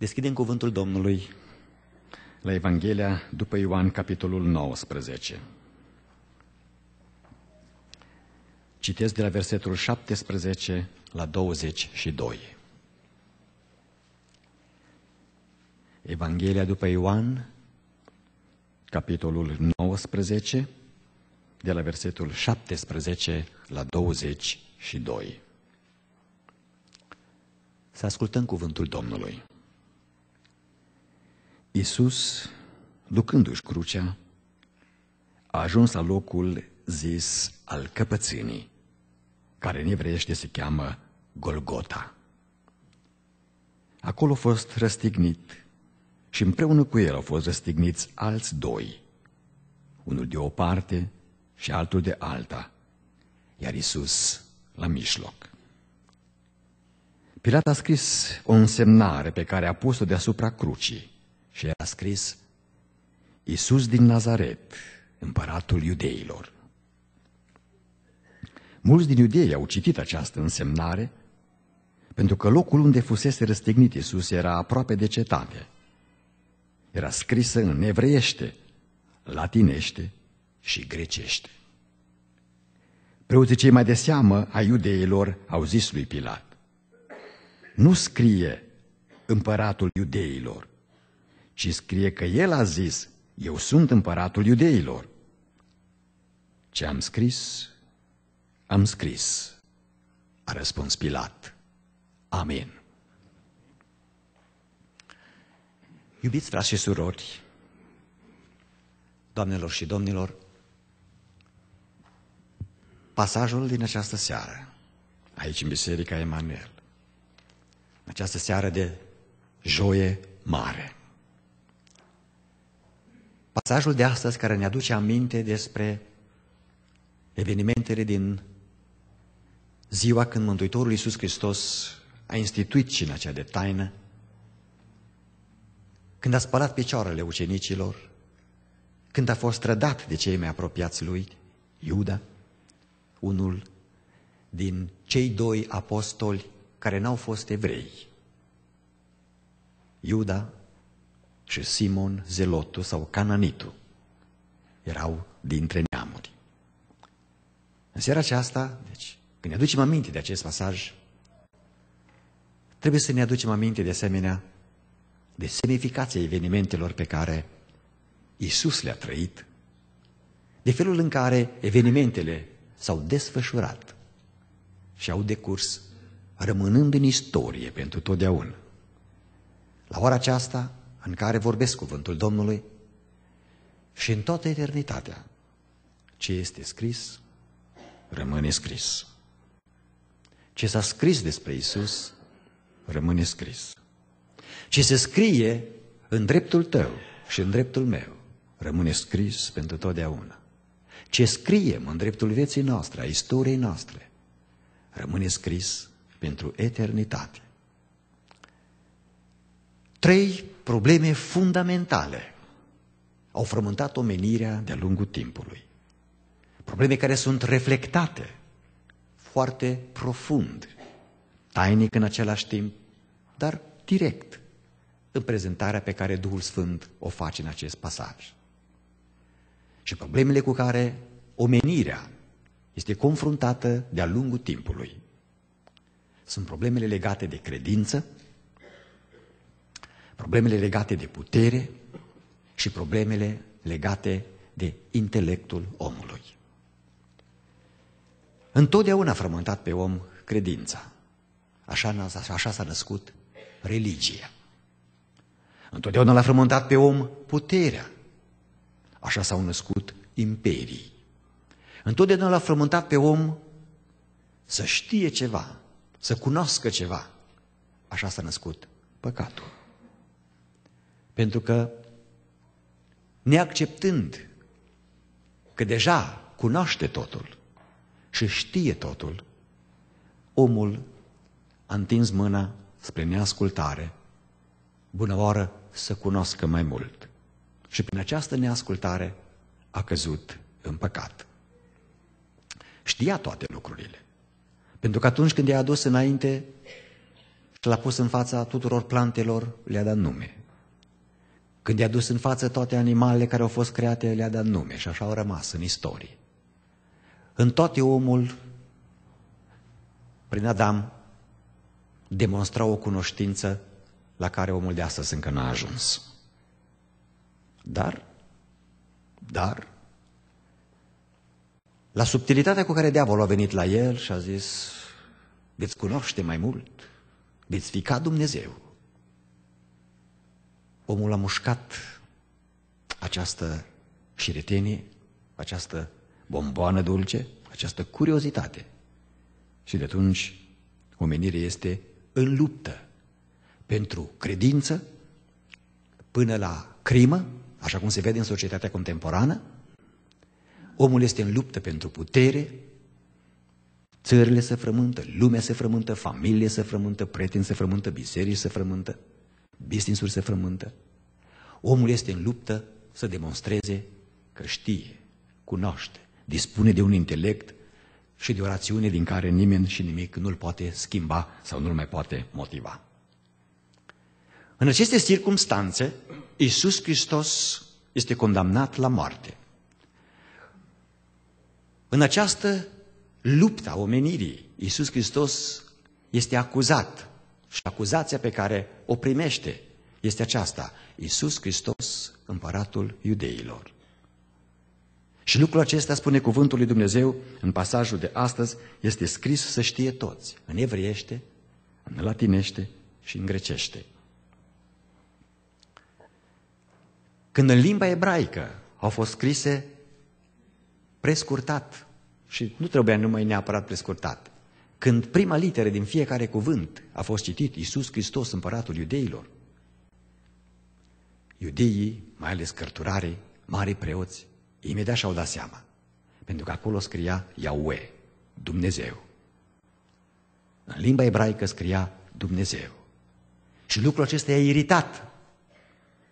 Deschidem cuvântul Domnului la Evanghelia după Ioan, capitolul 19. Citesc de la versetul 17 la 22. Evanghelia după Ioan, capitolul 19, de la versetul 17 la 22. Să ascultăm cuvântul Domnului. Iisus, ducându-și crucea, a ajuns la locul zis al căpățânii, care în evreiește se cheamă Golgota. Acolo a fost răstignit și împreună cu el au fost răstigniți alți doi, unul de o parte și altul de alta, iar Isus la mijloc. Pilat a scris o însemnare pe care a pus-o deasupra crucii și le-a scris Iisus din Nazaret, împăratul iudeilor. Mulți din iudei au citit această însemnare, pentru că locul unde fusese răstignit Iisus era aproape de cetate. Era scrisă în evreiește, latinește și grecește. Preoții cei mai de seamă a iudeilor au zis lui Pilat, Nu scrie împăratul iudeilor, și scrie că el a zis, eu sunt împăratul iudeilor. Ce am scris, am scris, a răspuns Pilat. Amin. Iubiți frați și surori, doamnelor și domnilor, pasajul din această seară, aici în Biserica Emanuel, această seară de joie mare, Pasajul de astăzi care ne aduce aminte despre evenimentele din ziua când Mântuitorul Iisus Hristos a instituit cina cea de taină, când a spălat picioarele ucenicilor, când a fost trădat de cei mai apropiați lui, Iuda, unul din cei doi apostoli care n-au fost evrei. Iuda și Simon Zelotul sau Cananitul erau dintre neamuri. În seara aceasta, deci, când ne aducem aminte de acest pasaj, trebuie să ne aducem aminte de asemenea de semnificația evenimentelor pe care Isus le-a trăit, de felul în care evenimentele s-au desfășurat și au decurs, rămânând în istorie pentru totdeauna. La ora aceasta, în care vorbesc cuvântul Domnului și în toată eternitatea ce este scris rămâne scris. Ce s-a scris despre Isus rămâne scris. Ce se scrie în dreptul tău și în dreptul meu rămâne scris pentru totdeauna. Ce scriem în dreptul vieții noastre, a istoriei noastre, rămâne scris pentru eternitate. Trei probleme fundamentale au frământat omenirea de-a lungul timpului. Probleme care sunt reflectate foarte profund, tainic în același timp, dar direct în prezentarea pe care Duhul Sfânt o face în acest pasaj. Și problemele cu care omenirea este confruntată de-a lungul timpului. Sunt problemele legate de credință, problemele legate de putere și problemele legate de intelectul omului. Întotdeauna a frământat pe om credința. Așa, așa s-a născut religia. Întotdeauna l-a frământat pe om puterea. Așa s-au născut imperii. Întotdeauna l-a frământat pe om să știe ceva, să cunoască ceva. Așa s-a născut păcatul. Pentru că neacceptând că deja cunoaște totul și știe totul, omul a întins mâna spre neascultare, oară să cunoască mai mult. Și prin această neascultare a căzut în păcat. Știa toate lucrurile. Pentru că atunci când i-a adus înainte și l-a pus în fața tuturor plantelor, le-a dat nume. Când i-a dus în față toate animalele care au fost create, le-a dat nume și așa au rămas în istorie. În toate omul, prin Adam, demonstra o cunoștință la care omul de astăzi încă n-a ajuns. Dar, dar, la subtilitatea cu care diavolul a venit la el și a zis, veți cunoaște mai mult, veți fi ca Dumnezeu omul a mușcat această șiretenie, această bomboană dulce, această curiozitate. Și de atunci omenirea este în luptă pentru credință până la crimă, așa cum se vede în societatea contemporană. Omul este în luptă pentru putere, țările se frământă, lumea se frământă, familie se frământă, prieteni se frământă, biserici se frământă business-uri se frământă. Omul este în luptă să demonstreze că știe, cunoaște, dispune de un intelect și de o rațiune din care nimeni și nimic nu-l poate schimba sau nu-l mai poate motiva. În aceste circumstanțe, Iisus Hristos este condamnat la moarte. În această luptă a omenirii, Iisus Hristos este acuzat și acuzația pe care o primește este aceasta. Iisus Hristos, împăratul iudeilor. Și lucrul acesta, spune cuvântul lui Dumnezeu în pasajul de astăzi, este scris să știe toți, în evriește, în latinește și în grecește. Când în limba ebraică au fost scrise prescurtat, și nu trebuia numai neapărat prescurtat, când prima literă din fiecare cuvânt a fost citit Iisus Hristos, împăratul iudeilor, iudeii, mai ales cărturare, mari preoți, imediat și-au dat seama. Pentru că acolo scria Yahweh, Dumnezeu. În limba ebraică scria Dumnezeu. Și lucrul acesta i-a iritat.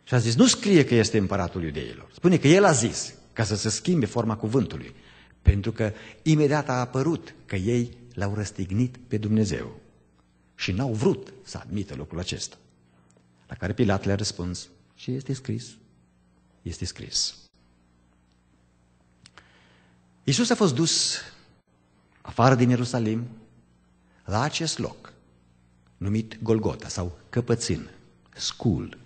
Și a zis, nu scrie că este împăratul iudeilor. Spune că el a zis, ca să se schimbe forma cuvântului. Pentru că imediat a apărut că ei l-au răstignit pe Dumnezeu și n-au vrut să admită lucrul acesta. La care Pilat le-a răspuns și este scris, este scris. Iisus a fost dus afară din Ierusalim la acest loc numit Golgota sau Căpățin, School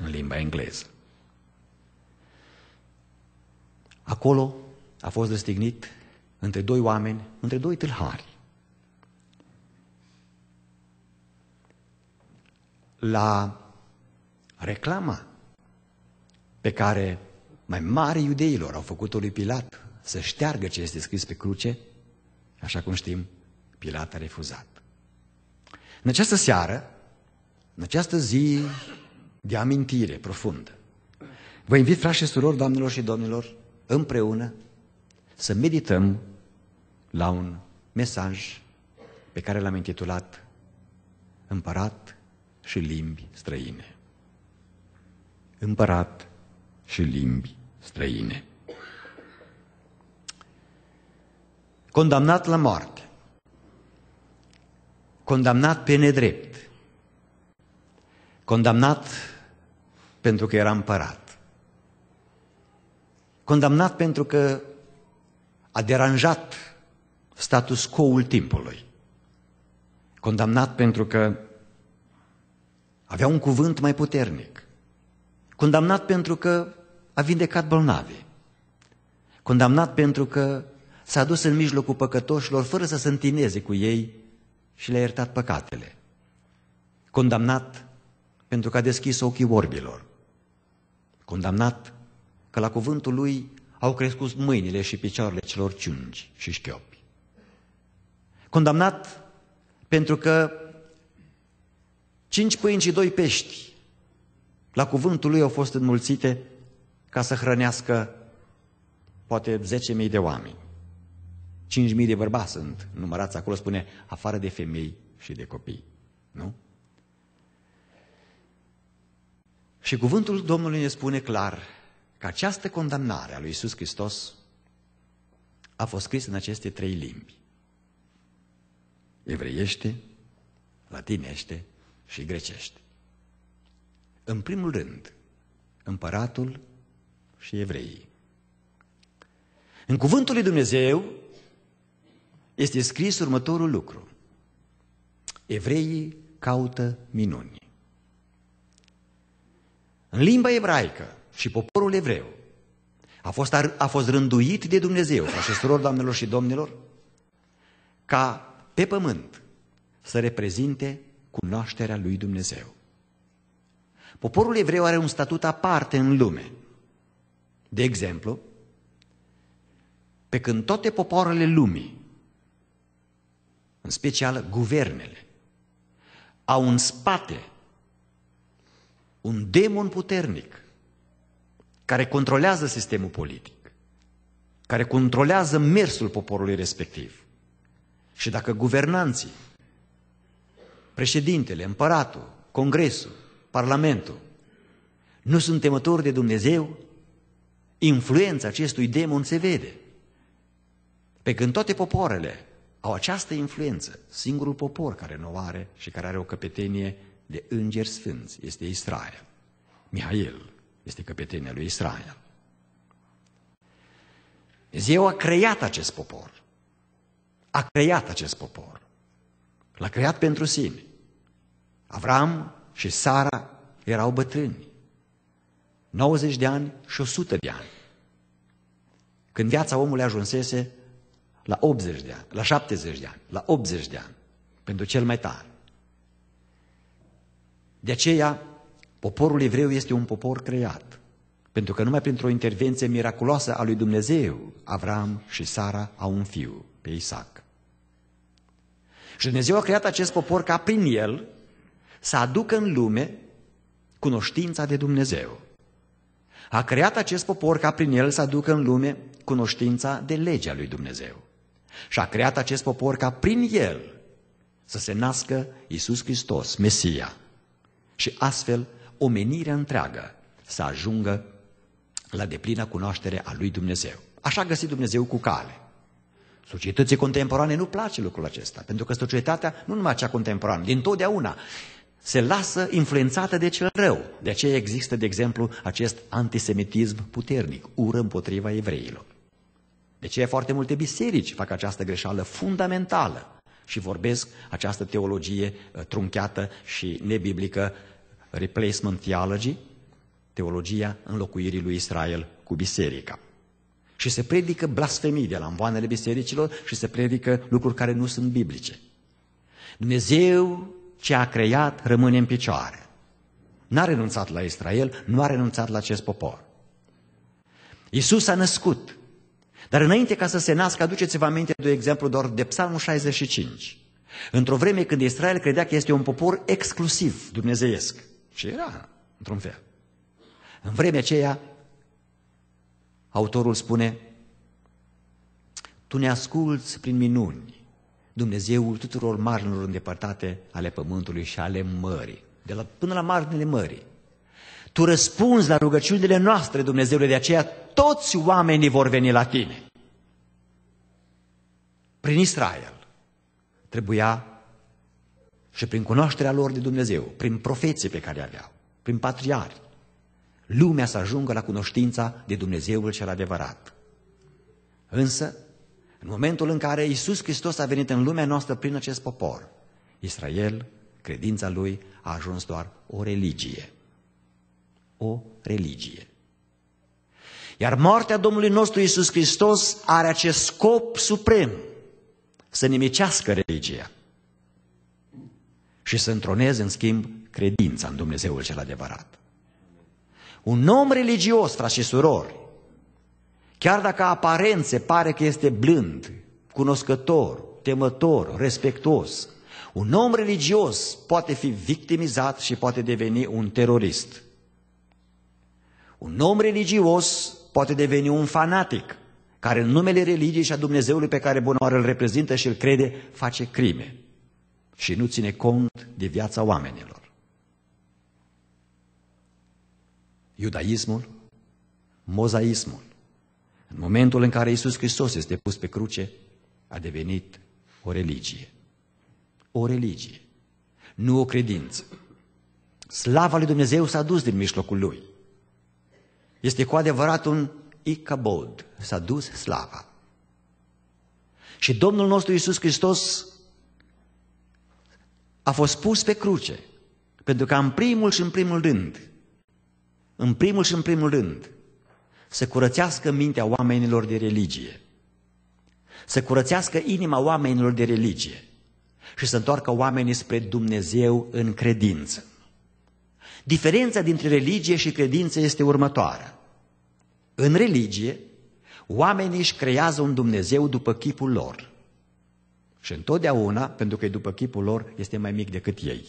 în limba engleză. Acolo a fost răstignit între doi oameni, între doi tâlhari. La reclama pe care mai mari iudeilor au făcut-o lui Pilat să șteargă ce este scris pe cruce, așa cum știm, Pilat a refuzat. În această seară, în această zi de amintire profundă, vă invit, frași și surori, doamnelor și domnilor, împreună să medităm la un mesaj pe care l-am intitulat Împărat și limbi străine. Împărat și limbi străine. Condamnat la moarte, condamnat pe nedrept, condamnat pentru că era împărat, condamnat pentru că a deranjat status quo-ul timpului. Condamnat pentru că avea un cuvânt mai puternic. Condamnat pentru că a vindecat bolnavii. Condamnat pentru că s-a dus în mijlocul păcătoșilor fără să se întineze cu ei și le-a iertat păcatele. Condamnat pentru că a deschis ochii orbilor. Condamnat că la cuvântul lui au crescut mâinile și picioarele celor ciungi și șchiopi. Condamnat pentru că cinci pâini și doi pești la cuvântul lui au fost înmulțite ca să hrănească poate 10.000 de oameni. 5.000 de bărbați sunt numărați acolo, spune, afară de femei și de copii. Nu? Și cuvântul Domnului ne spune clar, că această condamnare a lui Isus Hristos a fost scrisă în aceste trei limbi. Evreiește, latinește și grecește. În primul rând, împăratul și evreii. În cuvântul lui Dumnezeu este scris următorul lucru. Evreii caută minuni. În limba ebraică, și poporul evreu a fost, a fost rânduit de Dumnezeu, frate surori, doamnelor și domnilor, ca pe pământ să reprezinte cunoașterea lui Dumnezeu. Poporul evreu are un statut aparte în lume. De exemplu, pe când toate popoarele lumii, în special guvernele, au în spate un demon puternic care controlează sistemul politic, care controlează mersul poporului respectiv. Și dacă guvernanții, președintele, împăratul, congresul, parlamentul, nu sunt temători de Dumnezeu, influența acestui demon se vede. Pe când toate popoarele au această influență, singurul popor care nu o are și care are o căpetenie de îngeri sfânți este Israel, Mihail, este căpetenia lui Israel. Dumnezeu a creat acest popor. A creat acest popor. L-a creat pentru sine. Avram și Sara erau bătrâni. 90 de ani și 100 de ani. Când viața omului ajunsese la 80 de ani, la 70 de ani, la 80 de ani, pentru cel mai tare. De aceea, Poporul evreu este un popor creat, pentru că numai printr-o intervenție miraculoasă a lui Dumnezeu, Avram și Sara au un fiu, pe Isaac. Și Dumnezeu a creat acest popor ca prin el să aducă în lume cunoștința de Dumnezeu. A creat acest popor ca prin el să aducă în lume cunoștința de legea lui Dumnezeu. Și a creat acest popor ca prin el să se nască Isus Hristos, Mesia. Și astfel omenirea întreagă să ajungă la deplină cunoaștere a lui Dumnezeu. Așa a găsit Dumnezeu cu cale. Societății contemporane nu place lucrul acesta, pentru că societatea, nu numai cea contemporană, din totdeauna se lasă influențată de cel rău. De aceea există, de exemplu, acest antisemitism puternic, ură împotriva evreilor. De aceea foarte multe biserici fac această greșeală fundamentală și vorbesc această teologie uh, trunchiată și nebiblică replacement theology, teologia înlocuirii lui Israel cu biserica. Și se predică blasfemii de la învoanele bisericilor și se predică lucruri care nu sunt biblice. Dumnezeu ce a creat rămâne în picioare. N-a renunțat la Israel, nu a renunțat la acest popor. Iisus a născut, dar înainte ca să se nască, aduceți-vă aminte de exemplu doar de Psalmul 65. Într-o vreme când Israel credea că este un popor exclusiv dumnezeiesc, și era, într-un fel. În vremea aceea, autorul spune, tu ne asculți prin minuni, Dumnezeul tuturor marginilor îndepărtate ale pământului și ale mării, de la, până la marginile mării. Tu răspunzi la rugăciunile noastre, Dumnezeule, de aceea toți oamenii vor veni la tine. Prin Israel trebuia și prin cunoașterea lor de Dumnezeu, prin profeții pe care aveau, prin patriari, lumea să ajungă la cunoștința de Dumnezeul cel adevărat. Însă, în momentul în care Isus Hristos a venit în lumea noastră prin acest popor, Israel, credința lui, a ajuns doar o religie. O religie. Iar moartea Domnului nostru Isus Hristos are acest scop suprem, să nimicească religia și să întroneze în schimb credința în Dumnezeul cel adevărat. Un om religios, frați și surori, chiar dacă aparent se pare că este blând, cunoscător, temător, respectuos, un om religios poate fi victimizat și poate deveni un terorist. Un om religios poate deveni un fanatic, care în numele religiei și a Dumnezeului pe care bunoară îl reprezintă și îl crede, face crime și nu ține cont de viața oamenilor. Iudaismul, mozaismul, în momentul în care Isus Hristos este pus pe cruce, a devenit o religie. O religie, nu o credință. Slava lui Dumnezeu s-a dus din mijlocul lui. Este cu adevărat un icabod, s-a dus slava. Și Domnul nostru Iisus Hristos a fost pus pe cruce, pentru ca în primul și în primul rând, în primul și în primul rând, să curățească mintea oamenilor de religie, să curățească inima oamenilor de religie și să întoarcă oamenii spre Dumnezeu în credință. Diferența dintre religie și credință este următoarea. În religie, oamenii își creează un Dumnezeu după chipul lor. Și întotdeauna, pentru că e după chipul lor, este mai mic decât ei.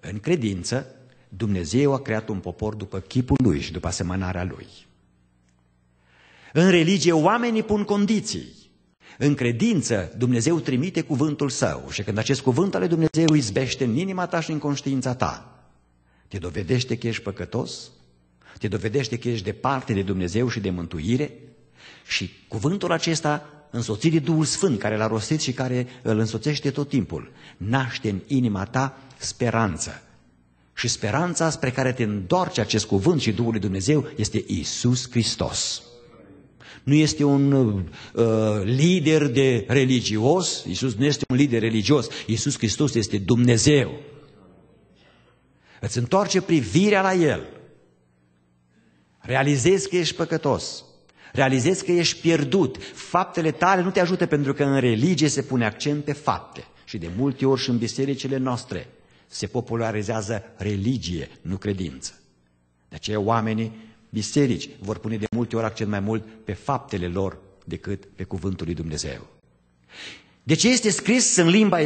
În credință, Dumnezeu a creat un popor după chipul lui și după asemănarea lui. În religie, oamenii pun condiții. În credință, Dumnezeu trimite cuvântul său și când acest cuvânt ale Dumnezeu izbește în inima ta și în conștiința ta, te dovedește că ești păcătos, te dovedește că ești departe de Dumnezeu și de mântuire și cuvântul acesta însoțit de Duhul Sfânt care l-a rostit și care îl însoțește tot timpul, naște în inima ta speranță. Și speranța spre care te îndoarce acest cuvânt și Duhul lui Dumnezeu este Isus Hristos. Nu este un uh, lider de religios, Isus nu este un lider religios, Isus Hristos este Dumnezeu. Îți întoarce privirea la El. Realizezi că ești păcătos realizezi că ești pierdut. Faptele tale nu te ajută pentru că în religie se pune accent pe fapte. Și de multe ori și în bisericile noastre se popularizează religie, nu credință. De aceea oamenii, biserici, vor pune de multe ori accent mai mult pe faptele lor decât pe cuvântul lui Dumnezeu. De deci ce este scris în limba,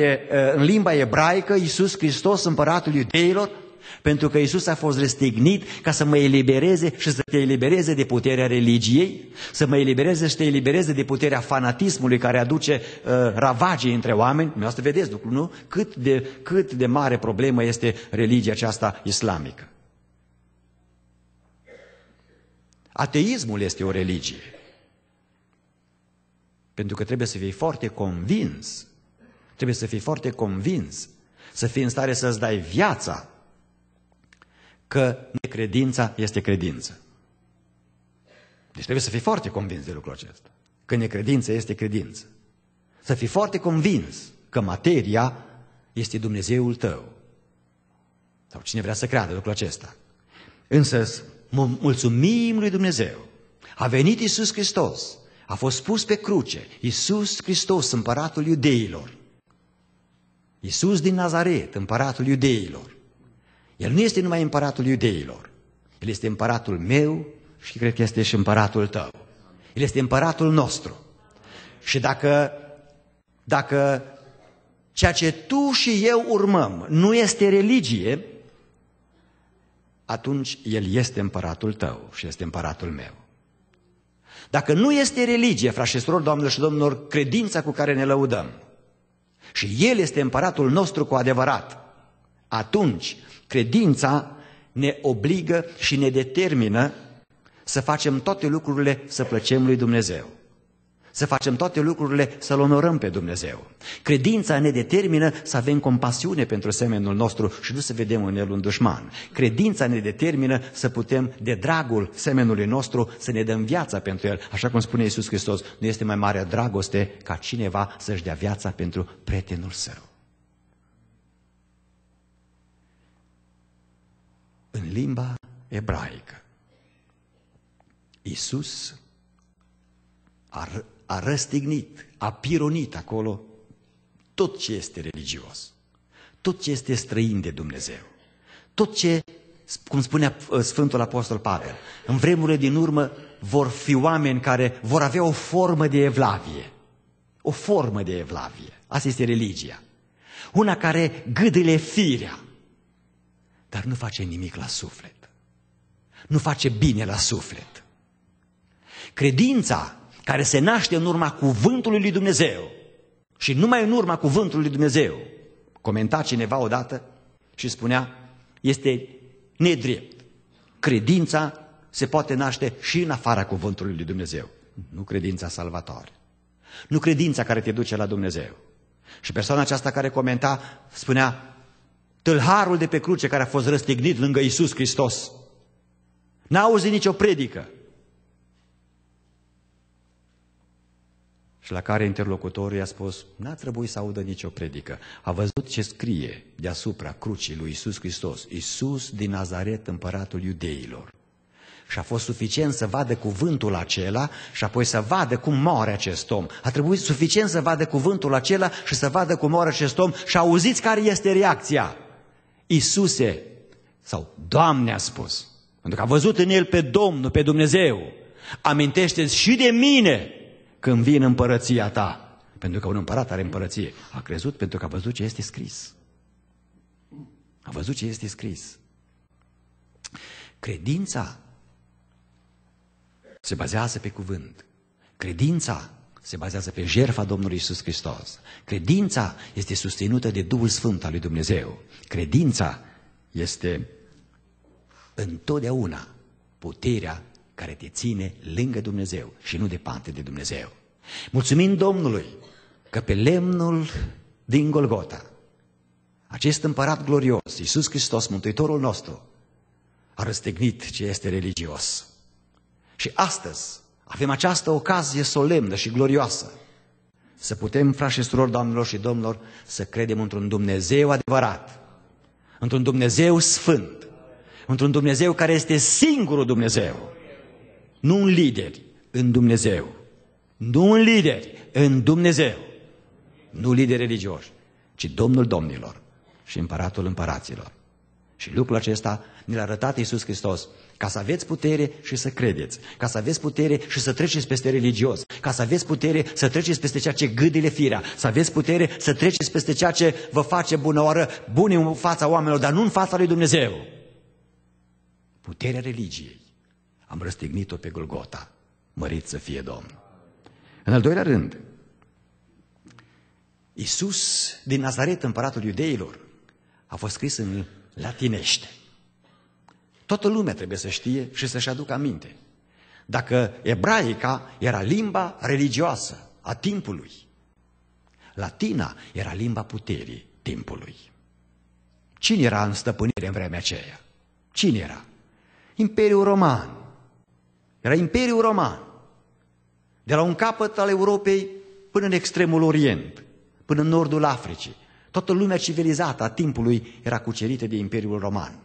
în limba ebraică, Iisus Hristos, împăratul iudeilor, pentru că Isus a fost răstignit ca să mă elibereze și să te elibereze de puterea religiei, să mă elibereze și să te elibereze de puterea fanatismului care aduce uh, ravagii între oameni. Mi să vedeți lucrul, nu? Cât de, cât de mare problemă este religia aceasta islamică. Ateismul este o religie. Pentru că trebuie să fii foarte convins. Trebuie să fii foarte convins. Să fii în stare să-ți dai viața că necredința este credință. Deci trebuie să fii foarte convins de lucrul acesta. Că necredința este credință. Să fii foarte convins că materia este Dumnezeul tău. Sau cine vrea să creadă lucrul acesta. Însă mulțumim lui Dumnezeu. A venit Isus Hristos. A fost pus pe cruce. Isus Hristos, împăratul iudeilor. Isus din Nazaret, împăratul iudeilor. El nu este numai împăratul iudeilor. El este împăratul meu și cred că este și împăratul tău. El este împăratul nostru. Și dacă, dacă ceea ce tu și eu urmăm nu este religie, atunci El este împăratul tău și este împăratul meu. Dacă nu este religie, frașesorul, doamnelor și domnilor, credința cu care ne lăudăm, și El este împăratul nostru cu adevărat, atunci, credința ne obligă și ne determină să facem toate lucrurile să plăcem lui Dumnezeu. Să facem toate lucrurile să-L onorăm pe Dumnezeu. Credința ne determină să avem compasiune pentru semenul nostru și nu să vedem în el un dușman. Credința ne determină să putem, de dragul semenului nostru, să ne dăm viața pentru el. Așa cum spune Iisus Hristos, nu este mai mare dragoste ca cineva să-și dea viața pentru prietenul său. în limba ebraică. Iisus a, a răstignit, a pironit acolo tot ce este religios, tot ce este străin de Dumnezeu, tot ce, cum spunea uh, Sfântul Apostol Pavel, în vremurile din urmă vor fi oameni care vor avea o formă de evlavie. O formă de evlavie. Asta este religia. Una care gâdele firea dar nu face nimic la suflet. Nu face bine la suflet. Credința care se naște în urma cuvântului lui Dumnezeu și numai în urma cuvântului lui Dumnezeu, comenta cineva odată și spunea, este nedrept. Credința se poate naște și în afara cuvântului lui Dumnezeu. Nu credința salvatoare. Nu credința care te duce la Dumnezeu. Și persoana aceasta care comenta spunea, tâlharul de pe cruce care a fost răstignit lângă Isus Hristos. N-a auzit nicio predică. Și la care interlocutorul i-a spus, n-a trebuit să audă nicio predică. A văzut ce scrie deasupra crucii lui Isus Hristos, Isus din Nazaret, împăratul iudeilor. Și a fost suficient să vadă cuvântul acela și apoi să vadă cum moare acest om. A trebuit suficient să vadă cuvântul acela și să vadă cum moare acest om și auziți care este reacția. Isuse, sau Doamne a spus, pentru că a văzut în el pe Domnul, pe Dumnezeu. amintește și de mine când vin împărăția ta. Pentru că un împărat are împărăție. A crezut pentru că a văzut ce este scris. A văzut ce este scris. Credința se bazează pe cuvânt. Credința se bazează pe jertfa Domnului Isus Hristos. Credința este susținută de Duhul Sfânt al lui Dumnezeu. Credința este întotdeauna puterea care te ține lângă Dumnezeu și nu departe de Dumnezeu. Mulțumim Domnului că pe lemnul din Golgota, acest împărat glorios, Iisus Hristos, Mântuitorul nostru, a răstignit ce este religios. Și astăzi avem această ocazie solemnă și glorioasă să putem, frați și surori, doamnelor și domnilor, să credem într-un Dumnezeu adevărat, într-un Dumnezeu sfânt, într-un Dumnezeu care este singurul Dumnezeu, nu un lider în Dumnezeu, nu un lider în Dumnezeu, nu lideri religioși, ci Domnul Domnilor și Împăratul Împăraților. Și lucrul acesta ne l-a arătat Iisus Hristos ca să aveți putere și să credeți. Ca să aveți putere și să treceți peste religios. Ca să aveți putere să treceți peste ceea ce gâdile firea. Să aveți putere să treceți peste ceea ce vă face bună oară, bune în fața oamenilor, dar nu în fața lui Dumnezeu. Puterea religiei. Am răstignit-o pe Golgota. Mărit să fie Domn. În al doilea rând, Iisus din Nazaret, împăratul iudeilor, a fost scris în latinește. Toată lumea trebuie să știe și să-și aducă aminte. Dacă ebraica era limba religioasă a timpului, latina era limba puterii timpului. Cine era în stăpânire în vremea aceea? Cine era? Imperiul Roman. Era Imperiul Roman. De la un capăt al Europei până în extremul Orient, până în nordul Africii. Toată lumea civilizată a timpului era cucerită de Imperiul Roman.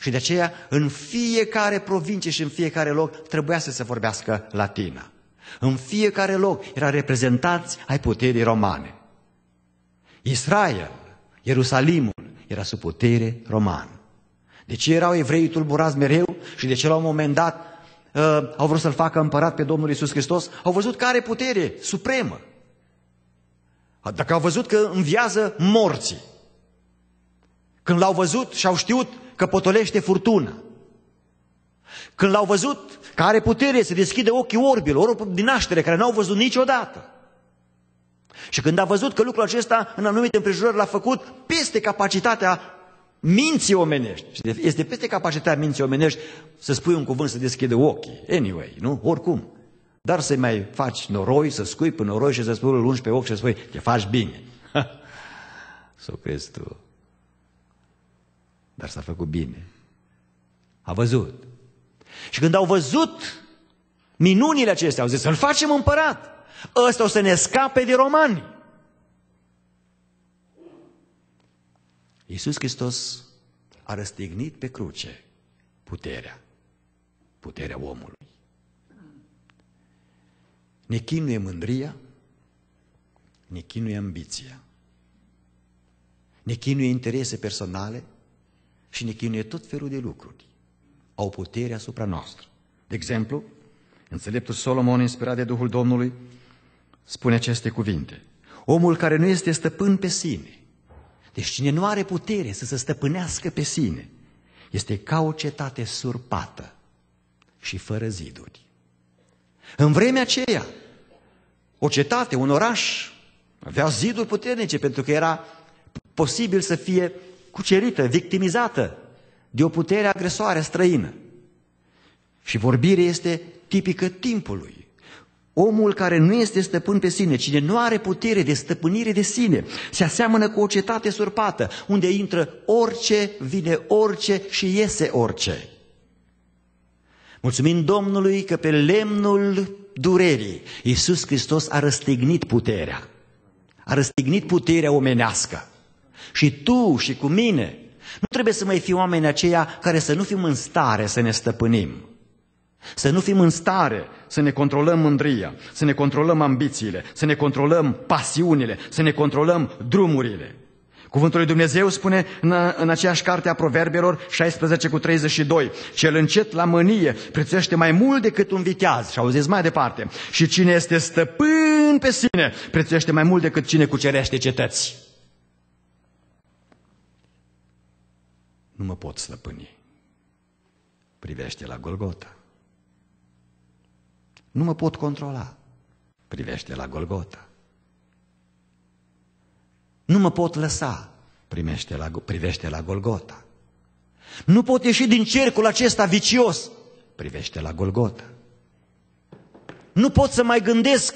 Și de aceea, în fiecare provincie și în fiecare loc, trebuia să se vorbească latină. În fiecare loc era reprezentanți ai puterii romane. Israel, Ierusalimul, era sub putere romană. De ce erau evreii tulburați mereu și de ce la un moment dat uh, au vrut să-L facă împărat pe Domnul Isus Hristos? Au văzut că are putere supremă. Dacă au văzut că înviază morții, când l-au văzut și au știut că potolește furtuna. Când l-au văzut că are putere să deschide ochii orbilor, orb din naștere, care n-au văzut niciodată. Și când a văzut că lucrul acesta, în anumite împrejurări, l-a făcut peste capacitatea minții omenești. Este peste capacitatea minții omenești să spui un cuvânt să deschide ochii. Anyway, nu? Oricum. Dar să mai faci noroi, să scui pe noroi și să spui lungi pe ochi și să spui, te faci bine. Să crezi tu. Dar s-a făcut bine. A văzut. Și când au văzut minunile acestea, au zis, să-l facem împărat. Ăsta o să ne scape de romani. Iisus Hristos a răstignit pe cruce puterea, puterea omului. Ne chinuie mândria, ne chinuie ambiția, ne chinuie interese personale, și ne chinuie tot felul de lucruri. Au putere asupra noastră. De exemplu, înțeleptul Solomon, inspirat de Duhul Domnului, spune aceste cuvinte. Omul care nu este stăpân pe sine, deci cine nu are putere să se stăpânească pe sine, este ca o cetate surpată și fără ziduri. În vremea aceea, o cetate, un oraș, avea ziduri puternice pentru că era posibil să fie cucerită, victimizată de o putere agresoare străină. Și vorbirea este tipică timpului. Omul care nu este stăpân pe sine, cine nu are putere de stăpânire de sine, se aseamănă cu o cetate surpată, unde intră orice, vine orice și iese orice. Mulțumim Domnului că pe lemnul durerii Iisus Hristos a răstignit puterea. A răstignit puterea omenească. Și tu și cu mine. Nu trebuie să mai fi oameni aceia care să nu fim în stare să ne stăpânim. Să nu fim în stare să ne controlăm mândria, să ne controlăm ambițiile, să ne controlăm pasiunile, să ne controlăm drumurile. Cuvântul lui Dumnezeu spune în, în aceeași carte a Proverbelor 16 cu 32 Cel încet la mânie prețuiește mai mult decât un viteaz și auziți mai departe Și cine este stăpân pe sine prețuiește mai mult decât cine cucerește cetăți nu mă pot stăpâni. Privește la Golgota. Nu mă pot controla. Privește la Golgota. Nu mă pot lăsa. Primește la, privește la Golgota. Nu pot ieși din cercul acesta vicios. Privește la Golgota. Nu pot să mai gândesc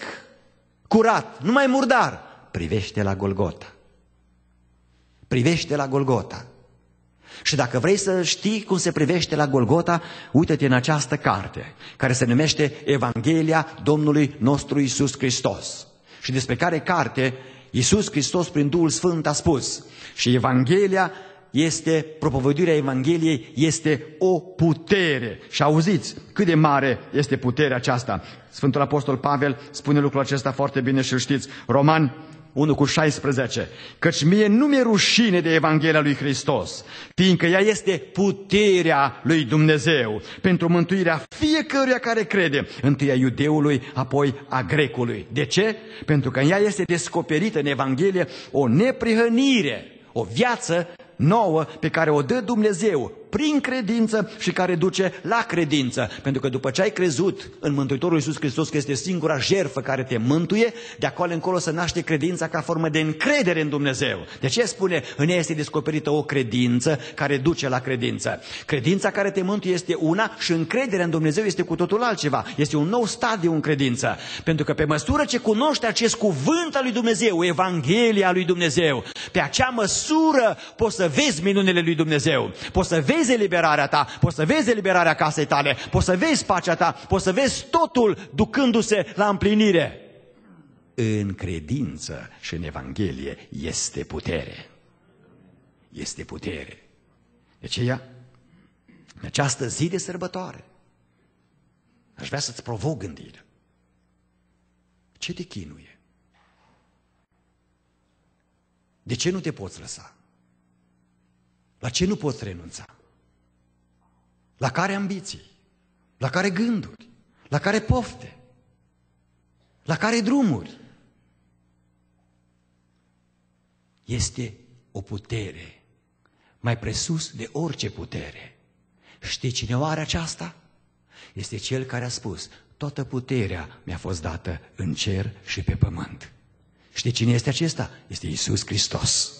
curat, nu mai murdar. Privește la Golgota. Privește la Golgota. Și dacă vrei să știi cum se privește la Golgota, uită te în această carte, care se numește Evanghelia Domnului nostru Isus Hristos. Și despre care carte Iisus Hristos prin Duhul Sfânt a spus și Evanghelia este, propovăduirea Evangheliei este o putere. Și auziți cât de mare este puterea aceasta. Sfântul Apostol Pavel spune lucrul acesta foarte bine și știți. Roman 1 cu 16, căci mie nu mi-e rușine de Evanghelia lui Hristos, fiindcă ea este puterea lui Dumnezeu pentru mântuirea fiecăruia care crede, întâi a iudeului, apoi a grecului. De ce? Pentru că în ea este descoperită în Evanghelie o neprihănire, o viață nouă pe care o dă Dumnezeu prin credință și care duce la credință. Pentru că după ce ai crezut în Mântuitorul Iisus Hristos, că este singura jerfă care te mântuie, de acolo încolo se naște credința ca formă de încredere în Dumnezeu. De ce spune? În ea este descoperită o credință care duce la credință. Credința care te mântuie este una și încrederea în Dumnezeu este cu totul altceva. Este un nou stadiu în credință. Pentru că pe măsură ce cunoști acest cuvânt al lui Dumnezeu, Evanghelia lui Dumnezeu, pe acea măsură poți să vezi minunile lui Dumnezeu, poți să vezi vezi eliberarea ta, poți să vezi eliberarea casei tale, poți să vezi pacea ta, poți să vezi totul ducându-se la împlinire. În credință și în Evanghelie este putere. Este putere. De aceea, în această zi de sărbătoare, aș vrea să-ți provoc gândirea. Ce te chinuie? De ce nu te poți lăsa? La ce nu poți renunța? La care ambiții? La care gânduri? La care pofte? La care drumuri? Este o putere mai presus de orice putere. Știi cine o are aceasta? Este cel care a spus, toată puterea mi-a fost dată în cer și pe pământ. Știi cine este acesta? Este Isus Hristos.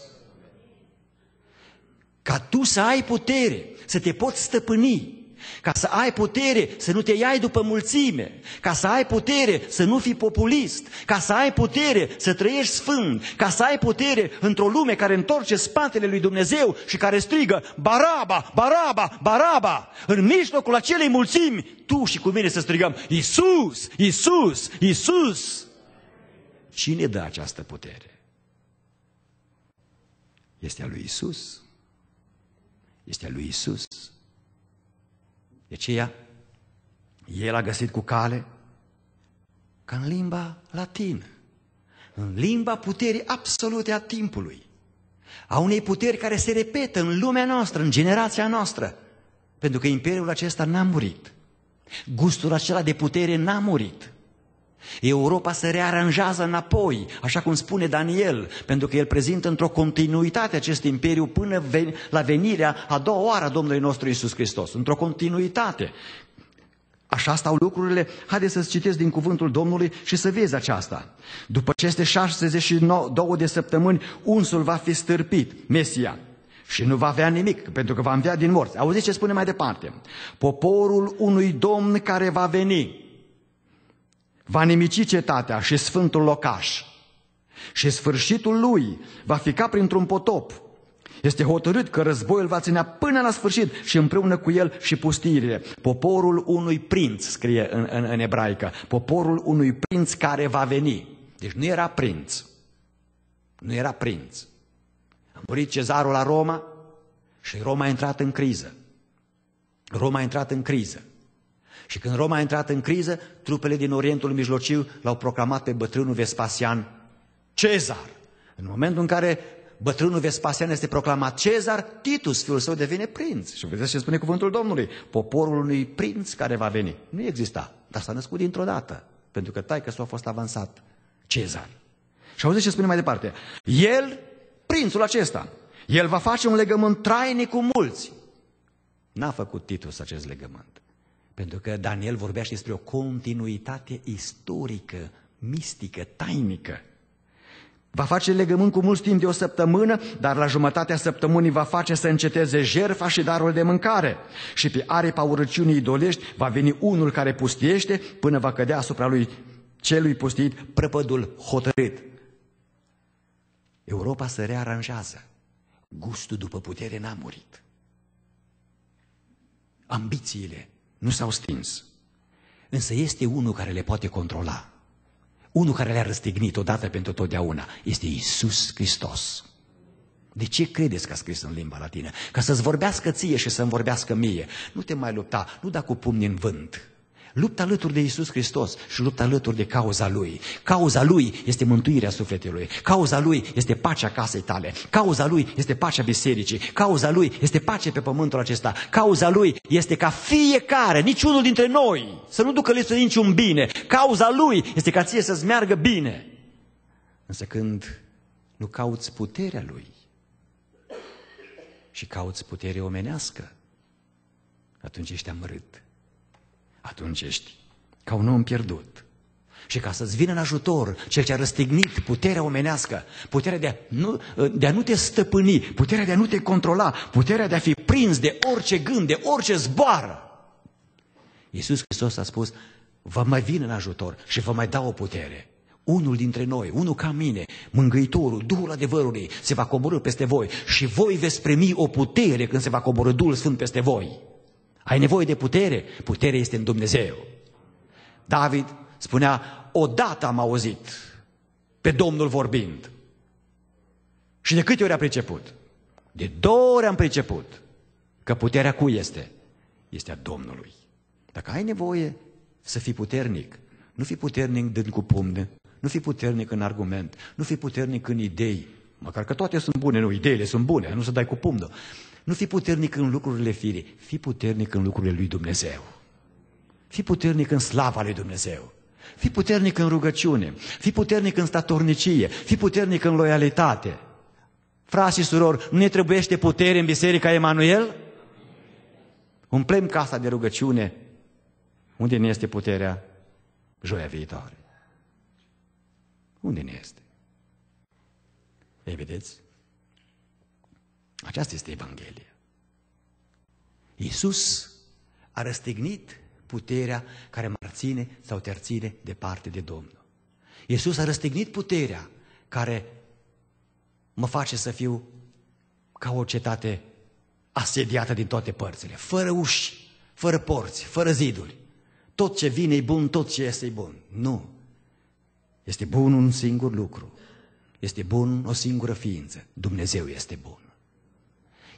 Ca tu să ai putere, să te poți stăpâni, ca să ai putere să nu te iai după mulțime, ca să ai putere să nu fii populist, ca să ai putere să trăiești sfânt, ca să ai putere într-o lume care întorce spatele lui Dumnezeu și care strigă Baraba, Baraba, Baraba, în mijlocul acelei mulțimi, tu și cu mine să strigăm Isus, Isus, Isus. Cine dă această putere? Este a lui Isus este a lui Isus. De aceea, el a găsit cu cale ca în limba latină, în limba puterii absolute a timpului, a unei puteri care se repetă în lumea noastră, în generația noastră, pentru că imperiul acesta n-a murit. Gustul acela de putere n-a murit. Europa se rearanjează înapoi, așa cum spune Daniel, pentru că el prezintă într-o continuitate acest imperiu până la venirea a doua oară a Domnului nostru Isus Hristos. Într-o continuitate. Așa stau lucrurile. Haideți să-ți citesc din cuvântul Domnului și să vezi aceasta. După aceste 62 de săptămâni, unsul va fi stârpit, Mesia, și nu va avea nimic, pentru că va învia din morți. Auziți ce spune mai departe? Poporul unui domn care va veni, va nimici cetatea și sfântul locaș și sfârșitul lui va fi ca printr-un potop. Este hotărât că războiul va ținea până la sfârșit și împreună cu el și pustirile. Poporul unui prinț, scrie în, în, în ebraică, poporul unui prinț care va veni. Deci nu era prinț. Nu era prinț. A murit cezarul la Roma și Roma a intrat în criză. Roma a intrat în criză. Și când Roma a intrat în criză, trupele din Orientul Mijlociu l-au proclamat pe bătrânul Vespasian Cezar. În momentul în care bătrânul Vespasian este proclamat Cezar, Titus, fiul său, devine prinț. Și vedeți ce spune cuvântul Domnului? Poporul unui prinț care va veni. Nu exista, dar s-a născut dintr-o dată, pentru că taică s-a fost avansat Cezar. Și auziți ce spune mai departe. El, prințul acesta, el va face un legământ trainic cu mulți. N-a făcut Titus acest legământ. Pentru că Daniel vorbea și despre o continuitate istorică, mistică, tainică. Va face legământ cu mulți timp de o săptămână, dar la jumătatea săptămânii va face să înceteze jerfa și darul de mâncare. Și pe arepa urăciunii idolești va veni unul care pustiește până va cădea asupra lui celui pustit prăpădul hotărât. Europa se rearanjează. Gustul după putere n-a murit. Ambițiile nu s-au stins. Însă este unul care le poate controla. Unul care le-a răstignit odată pentru totdeauna. Este Isus Hristos. De ce credeți că a scris în limba latină? Ca să-ți vorbească ție și să-mi vorbească mie. Nu te mai lupta, nu da cu pumni în vânt. Lupta alături de Isus Hristos și lupta alături de cauza Lui. Cauza Lui este mântuirea sufletului. Cauza Lui este pacea casei tale. Cauza Lui este pacea bisericii. Cauza Lui este pace pe pământul acesta. Cauza Lui este ca fiecare, niciunul dintre noi, să nu ducă lipsă niciun bine. Cauza Lui este ca ție să-ți meargă bine. Însă când nu cauți puterea Lui și cauți putere omenească, atunci ești amărât atunci ești ca un om pierdut. Și ca să-ți vină în ajutor cel ce a răstignit puterea omenească, puterea de a, nu, de a nu te stăpâni, puterea de a nu te controla, puterea de a fi prins de orice gând, de orice zboară. Iisus Hristos a spus, vă mai vin în ajutor și vă mai dau o putere. Unul dintre noi, unul ca mine, mângâitorul, Duhul adevărului, se va coborâ peste voi și voi veți primi o putere când se va coborâ Duhul Sfânt peste voi. Ai nevoie de putere? Puterea este în Dumnezeu. David spunea, odată am auzit pe Domnul vorbind. Și de câte ori a priceput? De două ori am priceput că puterea cui este? Este a Domnului. Dacă ai nevoie să fii puternic, nu fi puternic din cu pumne, nu fi puternic în argument, nu fi puternic în idei, măcar că toate sunt bune, nu, ideile sunt bune, nu să dai cu pumnă. Nu fi puternic în lucrurile firii, fi puternic în lucrurile lui Dumnezeu. Fi puternic în slava lui Dumnezeu. Fi puternic în rugăciune, fi puternic în statornicie, fi puternic în loialitate. Frați și surori, nu ne trebuiește putere în Biserica Emanuel? Umplem casa de rugăciune. Unde ne este puterea? Joia viitoare. Unde ne este? Ei, vedeți? Aceasta este Evanghelia. Iisus a răstignit puterea care mă ține sau te ține departe de Domnul. Iisus a răstignit puterea care mă face să fiu ca o cetate asediată din toate părțile, fără uși, fără porți, fără ziduri. Tot ce vine e bun, tot ce este e bun. Nu. Este bun un singur lucru. Este bun o singură ființă. Dumnezeu este bun.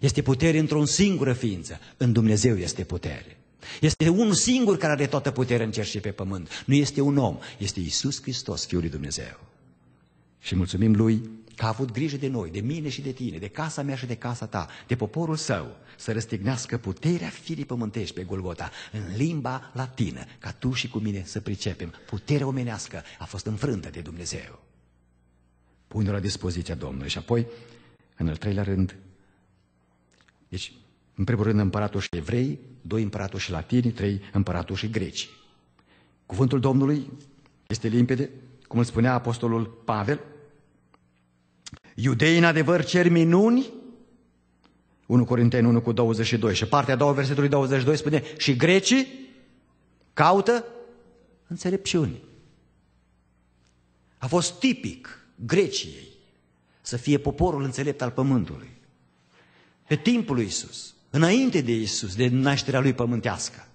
Este putere într-o singură ființă. În Dumnezeu este putere. Este un singur care are toată puterea în cer și pe pământ. Nu este un om, este Isus Hristos, Fiul lui Dumnezeu. Și mulțumim Lui că a avut grijă de noi, de mine și de tine, de casa mea și de casa ta, de poporul său, să răstignească puterea firii pământești pe Golgota, în limba latină, ca tu și cu mine să pricepem. Puterea omenească a fost înfrântă de Dumnezeu. Pune-o la dispoziția Domnului și apoi, în al treilea rând, deci, în primul rând, împăratul și evrei, doi împăratul și latini, trei împăratul și greci. Cuvântul Domnului este limpede, cum îl spunea apostolul Pavel. Iudeii în adevăr cer minuni, 1 Corinteni 1 cu 22 și partea a doua versetului 22 spune și grecii caută înțelepciune. A fost tipic Greciei să fie poporul înțelept al pământului pe timpul lui Isus, înainte de Isus, de nașterea lui pământească,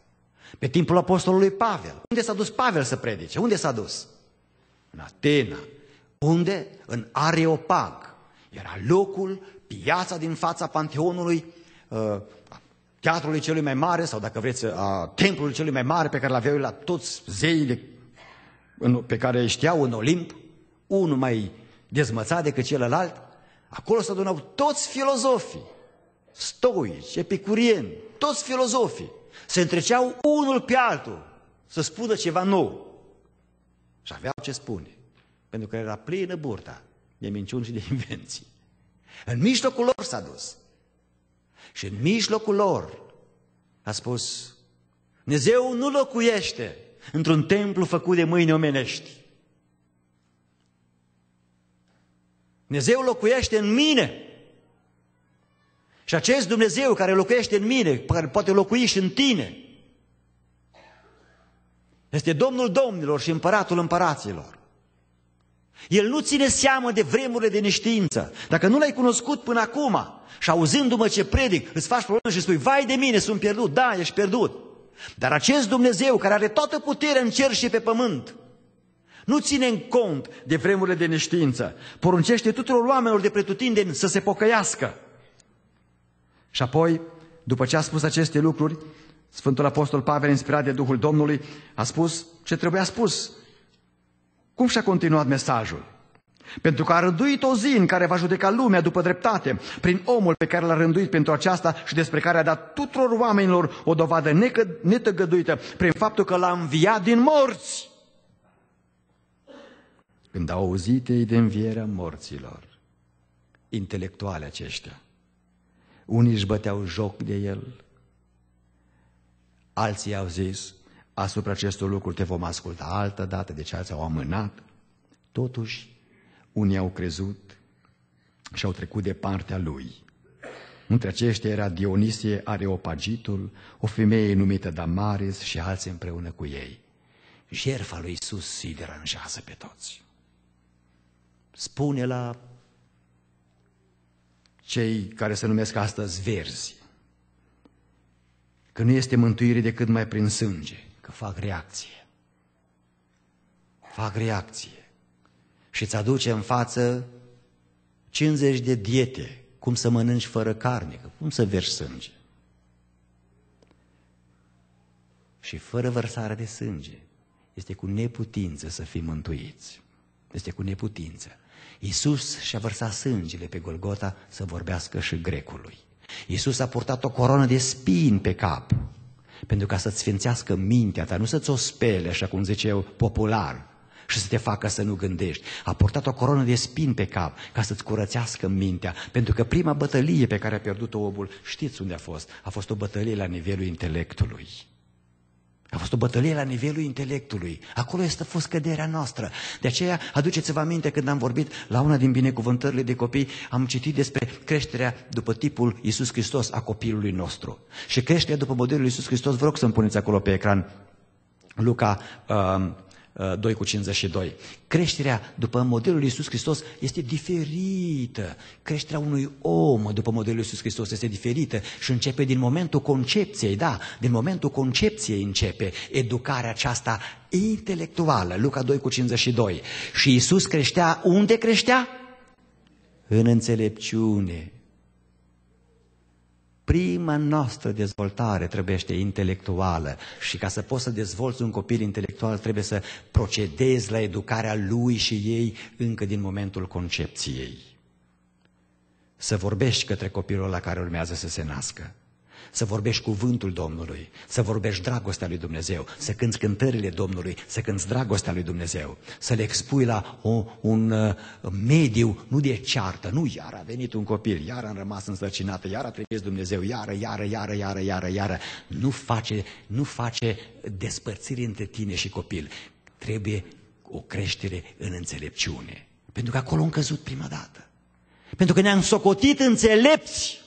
pe timpul apostolului Pavel. Unde s-a dus Pavel să predice? Unde s-a dus? În Atena. Unde? În Areopag. Era locul, piața din fața Panteonului, uh, teatrului celui mai mare, sau dacă vreți, a templului celui mai mare pe care l-aveau la toți zeile pe care îi știau în Olimp, unul mai dezmățat decât celălalt, acolo se adunau toți filozofii, stoici, epicurieni, toți filozofii, se întreceau unul pe altul să spună ceva nou. Și aveau ce spune, pentru că era plină burta de minciuni și de invenții. În mijlocul lor s-a dus. Și în mijlocul lor a spus, Dumnezeu nu locuiește într-un templu făcut de mâini omenești. Dumnezeu locuiește în mine. Și acest Dumnezeu care locuiește în mine, care poate locui și în tine, este Domnul Domnilor și Împăratul Împăraților. El nu ține seamă de vremurile de neștiință. Dacă nu l-ai cunoscut până acum și auzindu-mă ce predic, îți faci probleme și spui, vai de mine, sunt pierdut, da, ești pierdut. Dar acest Dumnezeu care are toată puterea în cer și pe pământ, nu ține în cont de vremurile de neștiință. Poruncește tuturor oamenilor de pretutindeni să se pocăiască și apoi, după ce a spus aceste lucruri, Sfântul Apostol Pavel, inspirat de Duhul Domnului, a spus ce trebuia spus. Cum și-a continuat mesajul? Pentru că a rânduit o zi în care va judeca lumea după dreptate, prin omul pe care l-a rânduit pentru aceasta și despre care a dat tuturor oamenilor o dovadă netăgăduită, prin faptul că l-a înviat din morți. Când au auzit ei de învierea morților, intelectuale aceștia, unii își băteau joc de el, alții au zis, asupra acestor lucruri te vom asculta altă dată, deci alții au amânat. Totuși, unii au crezut și au trecut de partea lui. Între aceștia era Dionisie Areopagitul, o femeie numită Damaris și alții împreună cu ei. Jerfa lui Iisus îi deranjează pe toți. Spune la cei care se numesc astăzi verzi. Că nu este mântuire decât mai prin sânge, că fac reacție. Fac reacție. Și îți aduce în față 50 de diete, cum să mănânci fără carne, cum să vergi sânge. Și fără vărsare de sânge este cu neputință să fii mântuiți este cu neputință. Iisus și-a vărsat sângele pe Golgota să vorbească și grecului. Iisus a purtat o coroană de spin pe cap, pentru ca să-ți sfințească mintea ta, nu să-ți o spele, așa cum zice eu, popular, și să te facă să nu gândești. A purtat o coroană de spin pe cap ca să-ți curățească mintea, pentru că prima bătălie pe care a pierdut-o omul, știți unde a fost? A fost o bătălie la nivelul intelectului. A fost o bătălie la nivelul intelectului. Acolo este fost căderea noastră. De aceea, aduceți-vă aminte când am vorbit la una din binecuvântările de copii, am citit despre creșterea după tipul Iisus Hristos a copilului nostru. Și creșterea după modelul Iisus Hristos, vă rog să-mi puneți acolo pe ecran Luca uh, 2 uh, cu 52. Creșterea după modelul Iisus Hristos este diferită. Creșterea unui om după modelul Iisus Hristos este diferită și începe din momentul concepției, da, din momentul concepției începe educarea aceasta intelectuală, Luca 2 cu 52. Și Iisus creștea, unde creștea? În înțelepciune, prima noastră dezvoltare trebuiește intelectuală și ca să poți să dezvolți un copil intelectual trebuie să procedezi la educarea lui și ei încă din momentul concepției. Să vorbești către copilul la care urmează să se nască. Să vorbești cuvântul Domnului, să vorbești dragostea lui Dumnezeu, să cânți cântările Domnului, să cânți dragostea lui Dumnezeu, să le expui la o, un uh, mediu, nu de ceartă, nu iar a venit un copil, iar am rămas însărcinată, iar a trebuit Dumnezeu, iară, iară, iară, iară, iară, iară. Nu face, nu face despărțiri între tine și copil. Trebuie o creștere în înțelepciune. Pentru că acolo am căzut prima dată. Pentru că ne-am socotit înțelepți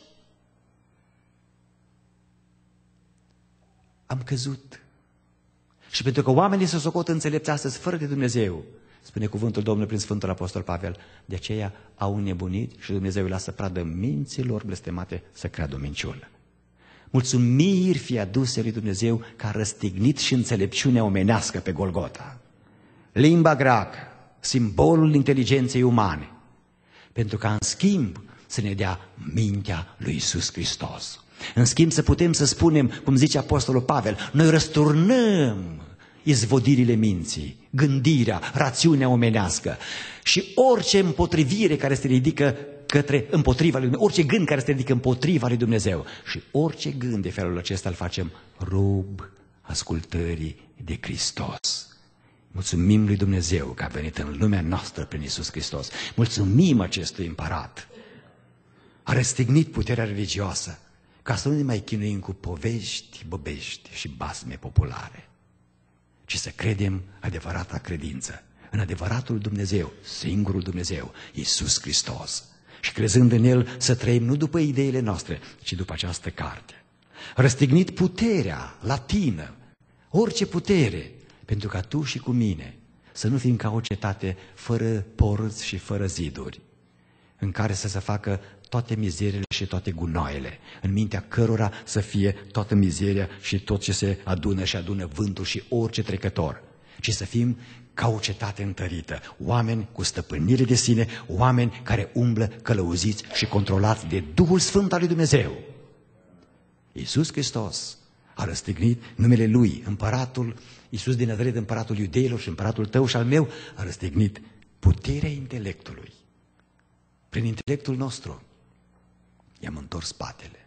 am căzut. Și pentru că oamenii se socot înțelepți astăzi fără de Dumnezeu, spune cuvântul Domnului prin Sfântul Apostol Pavel, de aceea au nebunit și Dumnezeu îi lasă pradă minților blestemate să creadă minciună. Mulțumiri fie aduse lui Dumnezeu că a răstignit și înțelepciunea omenească pe Golgota. Limba greacă, simbolul inteligenței umane, pentru ca în schimb să ne dea mintea lui Iisus Hristos. În schimb să putem să spunem, cum zice Apostolul Pavel, noi răsturnăm izvodirile minții, gândirea, rațiunea omenească și orice împotrivire care se ridică către împotriva lui Dumnezeu, orice gând care se ridică împotriva lui Dumnezeu și orice gând de felul acesta îl facem rob ascultării de Hristos. Mulțumim lui Dumnezeu că a venit în lumea noastră prin Isus Hristos. Mulțumim acestui împărat. A răstignit puterea religioasă ca să nu ne mai chinuim cu povești, băbești și basme populare, ci să credem adevărata credință în adevăratul Dumnezeu, singurul Dumnezeu, Isus Hristos. Și crezând în El să trăim nu după ideile noastre, ci după această carte. Răstignit puterea latină, orice putere, pentru ca tu și cu mine să nu fim ca o cetate fără porți și fără ziduri, în care să se facă toate mizerile și toate gunoaiele, în mintea cărora să fie toată mizeria și tot ce se adună și adună vântul și orice trecător, ci să fim ca o cetate întărită, oameni cu stăpânire de sine, oameni care umblă călăuziți și controlați de Duhul Sfânt al lui Dumnezeu. Iisus Hristos a răstignit numele Lui, împăratul Iisus din Nazaret, împăratul iudeilor și împăratul tău și al meu, a răstignit puterea intelectului. Prin intelectul nostru i-am întors spatele.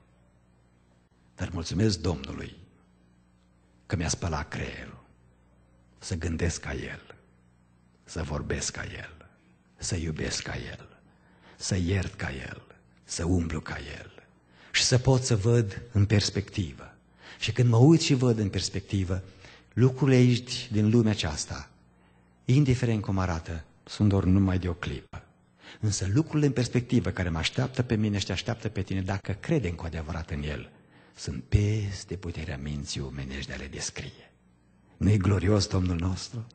Dar mulțumesc Domnului că mi-a spălat creierul, să gândesc ca El, să vorbesc ca El, să iubesc ca El, să iert ca El, să umblu ca El și să pot să văd în perspectivă. Și când mă uit și văd în perspectivă, lucrurile aici din lumea aceasta, indiferent cum arată, sunt doar numai de o clipă. Însă lucrurile în perspectivă care mă așteaptă pe mine și te așteaptă pe tine, dacă credem cu adevărat în el, sunt peste puterea minții omenești de a le descrie. nu e glorios Domnul nostru?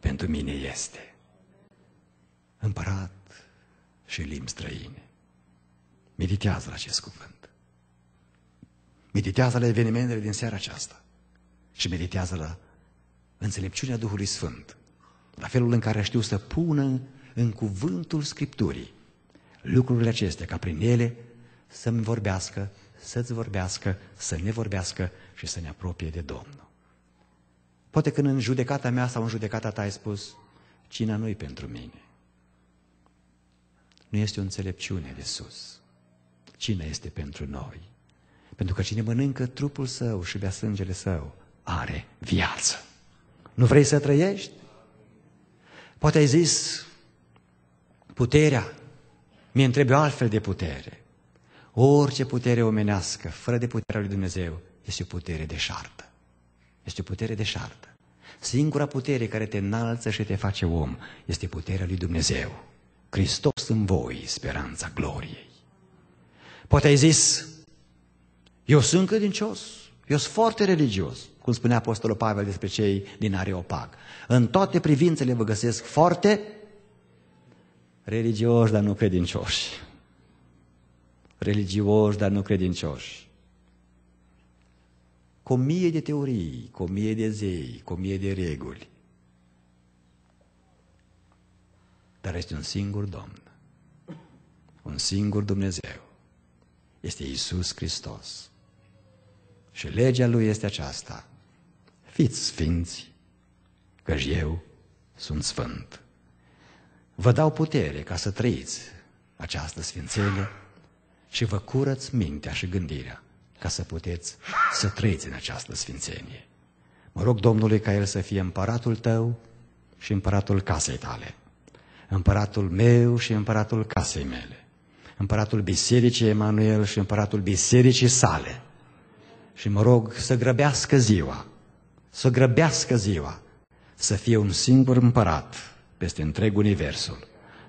Pentru mine este. Împărat și limbi străine. Meditează la acest cuvânt. Meditează la evenimentele din seara aceasta. Și meditează la înțelepciunea Duhului Sfânt. La felul în care știu să pună în cuvântul Scripturii lucrurile acestea, ca prin ele să-mi vorbească, să-ți vorbească, să ne vorbească și să ne apropie de Domnul. Poate când în judecata mea sau în judecata ta ai spus, cina nu-i pentru mine. Nu este o înțelepciune de sus. Cine este pentru noi. Pentru că cine mănâncă trupul său și bea sângele său, are viață. Nu vrei să trăiești? Poate ai zis, Puterea mi e întrebe altfel de putere. Orice putere omenească, fără de puterea lui Dumnezeu, este o putere șartă. Este o putere șartă. Singura putere care te înalță și te face om este puterea lui Dumnezeu. Hristos în voi, speranța gloriei. Poate ai zis, eu sunt credincios, eu sunt foarte religios, cum spunea Apostolul Pavel despre cei din Areopag. În toate privințele vă găsesc foarte religioși, dar nu credincioși. Religioși, dar nu credincioși. Cu o mie de teorii, cu o mie de zei, cu o mie de reguli. Dar este un singur Domn. Un singur Dumnezeu. Este Isus Hristos. Și legea Lui este aceasta. Fiți sfinți, căci eu sunt sfânt vă dau putere ca să trăiți această sfințenie și vă curăț mintea și gândirea ca să puteți să trăiți în această sfințenie. Mă rog Domnului ca El să fie împăratul tău și împăratul casei tale, împăratul meu și împăratul casei mele, împăratul bisericii Emanuel și împăratul bisericii sale. Și mă rog să grăbească ziua, să grăbească ziua, să fie un singur împărat peste întreg universul.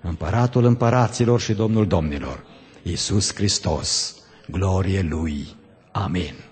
Împăratul împăraților și Domnul domnilor, Iisus Hristos, glorie Lui. Amin.